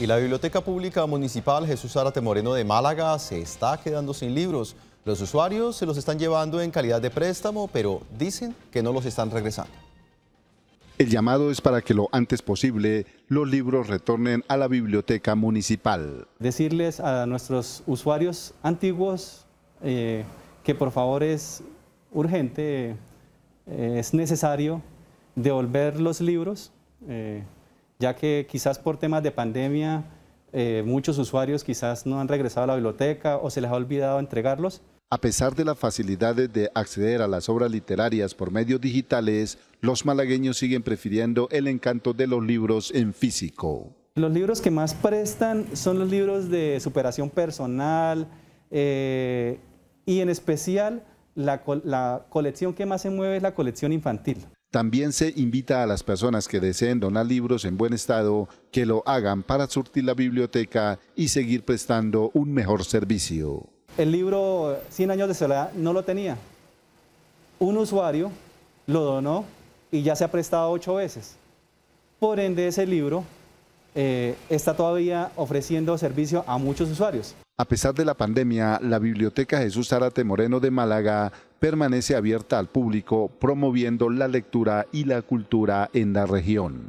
Y la Biblioteca Pública Municipal Jesús Arate Moreno de Málaga se está quedando sin libros. Los usuarios se los están llevando en calidad de préstamo, pero dicen que no los están regresando. El llamado es para que lo antes posible los libros retornen a la biblioteca municipal. Decirles a nuestros usuarios antiguos eh, que por favor es urgente, eh, es necesario devolver los libros. Eh, ya que quizás por temas de pandemia eh, muchos usuarios quizás no han regresado a la biblioteca o se les ha olvidado entregarlos. A pesar de las facilidades de acceder a las obras literarias por medios digitales, los malagueños siguen prefiriendo el encanto de los libros en físico. Los libros que más prestan son los libros de superación personal eh, y en especial la colección que más se mueve es la colección infantil. También se invita a las personas que deseen donar libros en buen estado que lo hagan para surtir la biblioteca y seguir prestando un mejor servicio. El libro 100 eh, años de soledad no lo tenía. Un usuario lo donó y ya se ha prestado ocho veces. Por ende, ese libro eh, está todavía ofreciendo servicio a muchos usuarios. A pesar de la pandemia, la Biblioteca Jesús Zárate Moreno de Málaga permanece abierta al público promoviendo la lectura y la cultura en la región.